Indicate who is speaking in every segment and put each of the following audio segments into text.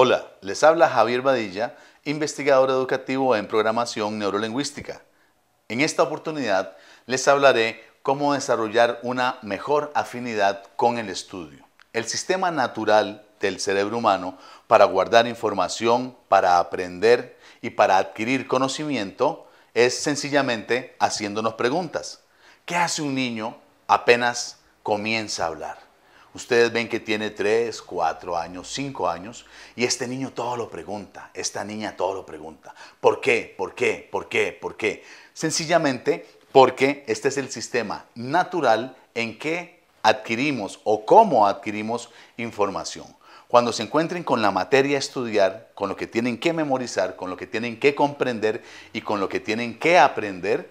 Speaker 1: Hola, les habla Javier Badilla, investigador educativo en programación neurolingüística. En esta oportunidad les hablaré cómo desarrollar una mejor afinidad con el estudio. El sistema natural del cerebro humano para guardar información, para aprender y para adquirir conocimiento es sencillamente haciéndonos preguntas. ¿Qué hace un niño apenas comienza a hablar? Ustedes ven que tiene 3, 4 años, 5 años y este niño todo lo pregunta, esta niña todo lo pregunta. ¿Por qué? ¿Por qué? ¿Por qué? ¿Por qué? Sencillamente porque este es el sistema natural en que adquirimos o cómo adquirimos información. Cuando se encuentren con la materia a estudiar, con lo que tienen que memorizar, con lo que tienen que comprender y con lo que tienen que aprender,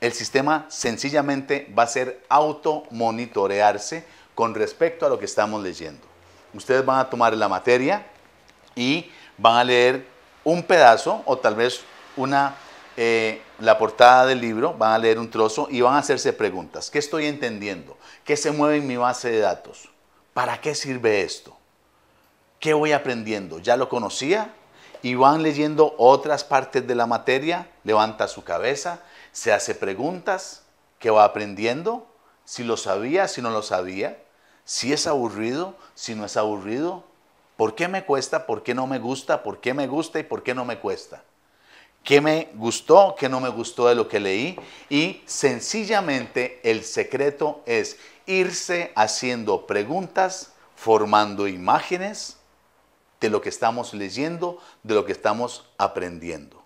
Speaker 1: el sistema sencillamente va a ser automonitorearse con respecto a lo que estamos leyendo. Ustedes van a tomar la materia y van a leer un pedazo o tal vez una, eh, la portada del libro, van a leer un trozo y van a hacerse preguntas. ¿Qué estoy entendiendo? ¿Qué se mueve en mi base de datos? ¿Para qué sirve esto? ¿Qué voy aprendiendo? ¿Ya lo conocía? Y van leyendo otras partes de la materia, levanta su cabeza, se hace preguntas, ¿qué va aprendiendo? Si lo sabía, si no lo sabía, si es aburrido, si no es aburrido, ¿por qué me cuesta? ¿Por qué no me gusta? ¿Por qué me gusta y por qué no me cuesta? ¿Qué me gustó? ¿Qué no me gustó de lo que leí? Y sencillamente el secreto es irse haciendo preguntas, formando imágenes de lo que estamos leyendo, de lo que estamos aprendiendo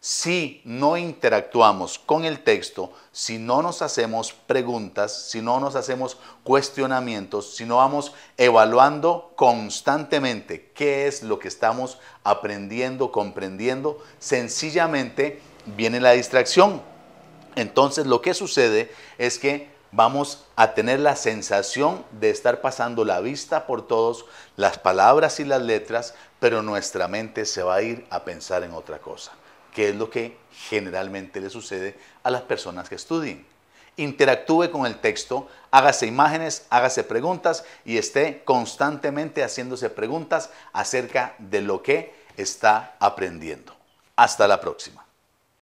Speaker 1: si no interactuamos con el texto, si no nos hacemos preguntas, si no nos hacemos cuestionamientos, si no vamos evaluando constantemente qué es lo que estamos aprendiendo, comprendiendo, sencillamente viene la distracción. Entonces lo que sucede es que vamos a tener la sensación de estar pasando la vista por todos, las palabras y las letras, pero nuestra mente se va a ir a pensar en otra cosa que es lo que generalmente le sucede a las personas que estudien. Interactúe con el texto, hágase imágenes, hágase preguntas y esté constantemente haciéndose preguntas acerca de lo que está aprendiendo. Hasta la próxima.